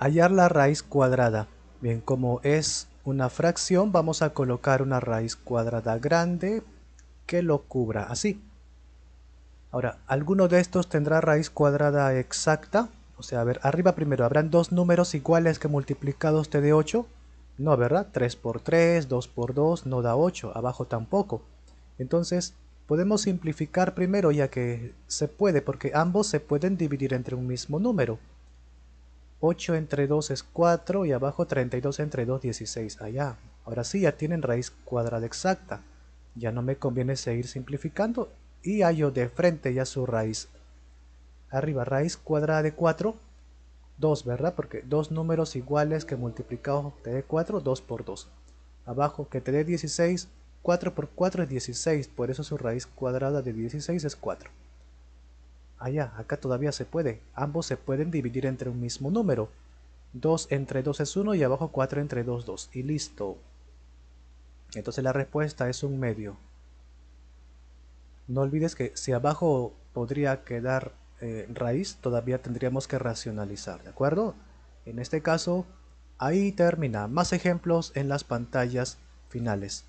Hallar la raíz cuadrada. Bien, como es una fracción, vamos a colocar una raíz cuadrada grande que lo cubra así. Ahora, ¿alguno de estos tendrá raíz cuadrada exacta? O sea, a ver, arriba primero, ¿habrán dos números iguales que multiplicados te dé 8? No, ¿verdad? 3 por 3, 2 por 2, no da 8, abajo tampoco. Entonces, podemos simplificar primero ya que se puede, porque ambos se pueden dividir entre un mismo número. 8 entre 2 es 4 y abajo 32 entre 2 16 allá. Ahora sí, ya tienen raíz cuadrada exacta. Ya no me conviene seguir simplificando y hallo de frente ya su raíz. Arriba, raíz cuadrada de 4, 2, ¿verdad? Porque dos números iguales que multiplicados te dé 4, 2 por 2. Abajo que te dé 16, 4 por 4 es 16, por eso su raíz cuadrada de 16 es 4. Allá, acá todavía se puede. Ambos se pueden dividir entre un mismo número. 2 entre 2 es 1 y abajo 4 entre 2, 2. Y listo. Entonces la respuesta es un medio. No olvides que si abajo podría quedar eh, raíz, todavía tendríamos que racionalizar, ¿de acuerdo? En este caso, ahí termina. Más ejemplos en las pantallas finales.